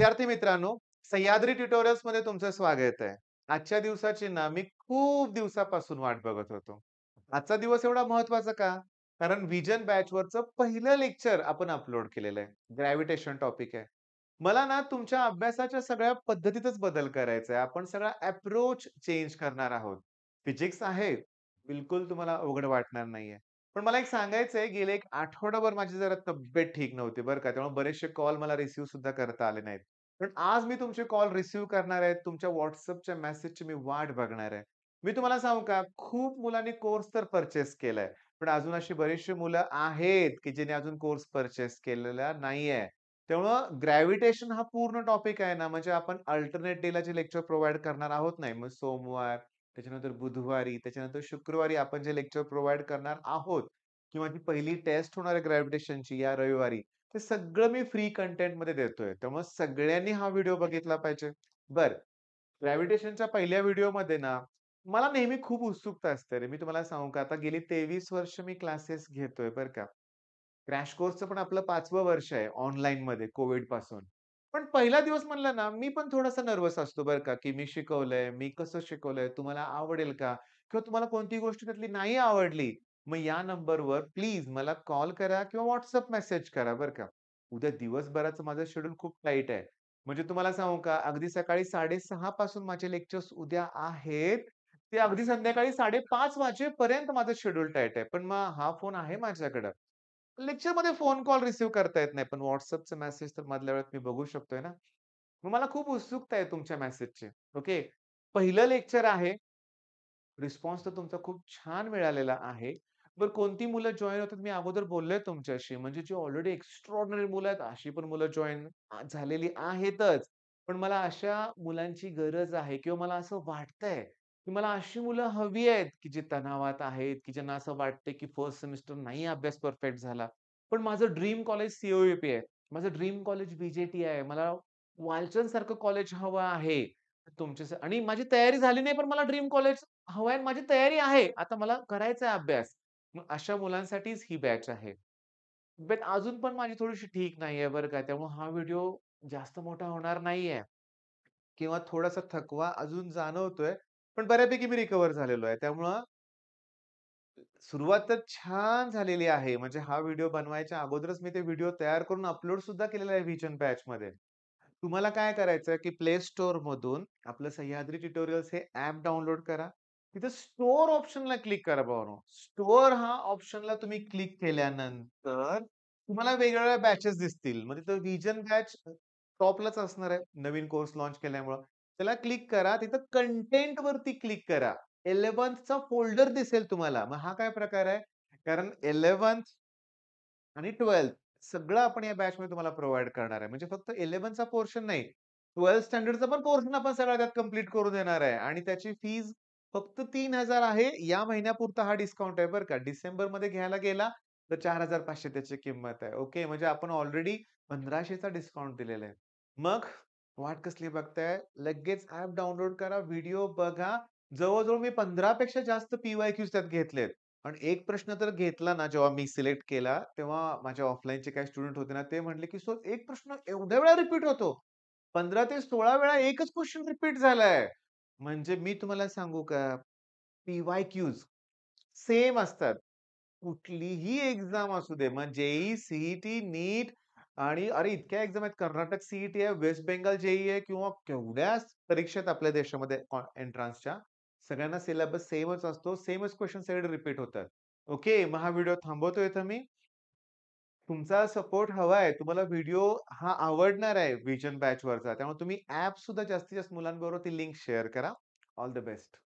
विद्यार्थी मित्रांनो सह्याद्री ट्युटोरियल्स मध्ये तुमचं स्वागत आहे आजच्या दिवसाची ना मी खूप दिवसापासून वाट बघत होतो आजचा दिवस एवढा महत्वाचा का कारण विजन बॅच पहिलं लेक्चर आपण अपलोड केलेलं आहे ग्रॅव्हिटेशन टॉपिक आहे मला ना तुमच्या अभ्यासाच्या सगळ्या पद्धतीतच बदल करायचा आहे आपण सगळा अप्रोच चेंज करणार आहोत फिजिक्स आहे बिलकुल तुम्हाला अवघड वाटणार नाहीये पण मला एक सांगायचंय गेले एक आठवडाभर माझी जरा तब्येत ठीक नव्हती बरं का त्यामुळे बरेचसे कॉल मला रिसिव्ह सुद्धा करता आले नाहीत पण आज मी तुमचे कॉल रिसिव्ह करणार आहे तुमच्या व्हॉट्सअपच्या मेसेजची मी वाट बघणार आहे मी तुम्हाला सांगू का खूप मुलांनी कोर्स तर परचेस केलाय पण अजून अशी बरीचशी मुलं आहेत की ज्यांनी अजून कोर्स परचेस केलेला नाहीये त्यामुळं ग्रॅव्हिटेशन हा पूर्ण टॉपिक आहे ना म्हणजे आपण अल्टरनेट डेला जे लेक्चर प्रोव्हाइड करणार आहोत नाही मग सोमवार त्याच्यानंतर बुधवारी त्याच्यानंतर शुक्रवारी आपण जे लेक्चर प्रोव्हाइड करणार आहोत किंवा जी पहिली टेस्ट होणार आहे ग्रॅव्हिटेशनची या रविवारी ते सगळं मी फ्री कंटेंट मध्ये देतोय त्यामुळे सगळ्यांनी हा व्हिडिओ बघितला पाहिजे बर ग्रॅव्हिटेशनच्या पहिल्या व्हिडिओमध्ये ना मला नेहमी खूप उत्सुकता असते रे मी तुम्हाला सांगू का आता गेली तेवीस वर्ष मी क्लासेस घेतोय बरं का क्रॅश कोर्सचं पण आपलं पाचवं वर्ष आहे ऑनलाईन मध्ये कोविड पासून पण पहिला दिवस म्हणलं ना मी पण थोडासा नर्वस असतो बरं का की मी शिकवलंय मी कसं शिकवलंय तुम्हाला आवडेल का किंवा तुम्हाला कोणती गोष्ट त्यातली नाही आवडली मग या नंबरवर प्लीज मला कॉल करा किंवा व्हॉट्सअप मेसेज करा बरं का उद्या दिवसभराचं माझं शेड्यूल खूप टाईट आहे म्हणजे तुम्हाला सांगू का अगदी सकाळी साडेसहा पासून माझे लेक्चर्स उद्या आहेत ते अगदी संध्याकाळी साडेपाच वाजेपर्यंत माझं शेड्यूल टाईट आहे पण मग हा फोन आहे माझ्याकडं लेक्चर मध्ये फोन कॉल रिसीव्ह करता येत नाही पण चे मेसेज तर मधल्या वेळात मी बघू शकतोय ना मला खूप उत्सुकता आहे तुमच्या मेसेजची ओके पहिलं लेक्चर आहे रिस्पॉन्स तर तुमचा खूप छान मिळालेला आहे बर कोणती मुलं जॉईन होतात मी अगोदर बोललोय तुमच्याशी म्हणजे जी ऑलरेडी एक्स्ट्रॉर्डनरी मुलं आहेत अशी पण मुलं जॉईन झालेली आहेतच पण मला अशा मुलांची गरज आहे किंवा मला असं वाटतंय की मला अशी मुलं हवी आहेत की जी तणावात आहेत की ज्यांना असं वाटते की फर्स्ट सेमिस्टर नाही अभ्यास परफेक्ट झाला पण माझं ड्रीम कॉलेज सीओएपी आहे माझं ड्रीम कॉलेज बीजेटी आहे मला वालचंद सारखं कॉलेज हवं आहे तुमच्या आणि माझी तयारी झाली नाही पण मला ड्रीम कॉलेज हवं आहे माझी तयारी आहे आता मला करायचा आहे अभ्यास मग अशा मुलांसाठीच ही बॅच आहे बट अजून पण माझी थोडीशी ठीक नाही आहे बरं का त्यामुळे हा व्हिडिओ जास्त मोठा होणार नाहीये किंवा थोडासा थकवा अजून जाणवतोय पण बऱ्यापैकी मी रिकव्हर झालेलो आहे त्यामुळं सुरुवात तर छान झालेली आहे म्हणजे हा व्हिडिओ बनवायच्या अगोदरच मी ते व्हिडिओ तयार करून अपलोड सुद्धा केलेला आहे व्हिजन बॅच मध्ये तुम्हाला काय करायचं की प्ले स्टोअर मधून आपलं सह्याद्री ट्युटोरियल्स हे ऍप डाउनलोड करा तिथे स्टोअर ऑप्शनला क्लिक करा भावनो स्टोअर हा ऑप्शनला तुम्ही क्लिक केल्यानंतर तुम्हाला वेगवेगळ्या बॅचेस दिसतील म्हणजे तो व्हिजन बॅच टॉपलाच असणार आहे नवीन कोर्स लॉन्च केल्यामुळं त्याला क्लिक करा तिथं कंटेंट वरती क्लिक करा इलेव्हन्थचा फोल्डर दिसेल तुम्हाला मग हा काय प्रकार आहे कारण एलेव्हन्थ आणि ट्वेल्थ सगळं आपण या बॅच मध्ये तुम्हाला प्रोव्हाइड करणार आहे म्हणजे फक्त चा पोर्शन नाही ट्वेल्थ स्टँडर्डचा पण पोर्शन आपण सगळ्या त्यात कम्प्लीट करून देणार आहे आणि त्याची फीज फक्त तीन हजार आहे या महिन्यापुरता हा डिस्काउंट आहे बरं का डिसेंबर मध्ये घ्यायला गेला तर चार हजार पाचशे त्याची किंमत आहे ओके म्हणजे आपण ऑलरेडी पंधराशेचा डिस्काउंट दिलेला आहे मग वाट कसली बघताय लगेच ऍप डाउनलोड करा व्हिडिओ बघा जवळजवळ मी पंधरा पेक्षा जास्त पीवाय क्यूज त्यात घेतलेत आणि एक प्रश्न तर घेतला ना जेव्हा मी सिलेक्ट केला तेव्हा माझ्या ऑफलाईनचे काही स्टुडंट होते ना ते म्हणले की सो एक प्रश्न एवढ्या वेळा रिपीट होतो पंधरा ते सोळा वेळा एकच क्वेश्चन रिपीट झालाय म्हणजे मी तुम्हाला सांगू का पीवाय क्यूज सेम असतात कुठलीही एक्झाम असू दे म्हणजे सीईटी नीट आणि अरे इतक्या एक्झाम आहेत कर्नाटक सीईटी आहे वेस्ट बेंगाल जेई आहे किंवा केवढ्या परीक्षेत आपल्या देशामध्ये एंट्रान्सच्या सगळ्यांना सिलेबस सेमच असतो सेमच क्वेश्चन सगळे रिपीट होतात ओके मग हा व्हिडिओ थांबवतो इथं मी तुमचा सपोर्ट हवा आहे तुम्हाला व्हिडिओ हा आवडणार आहे विजन बॅच वरचा त्यामुळे तुम्ही ऍप सुद्धा जास्तीत जास्त मुलांबरोबर ती लिंक शेअर करा ऑल द बेस्ट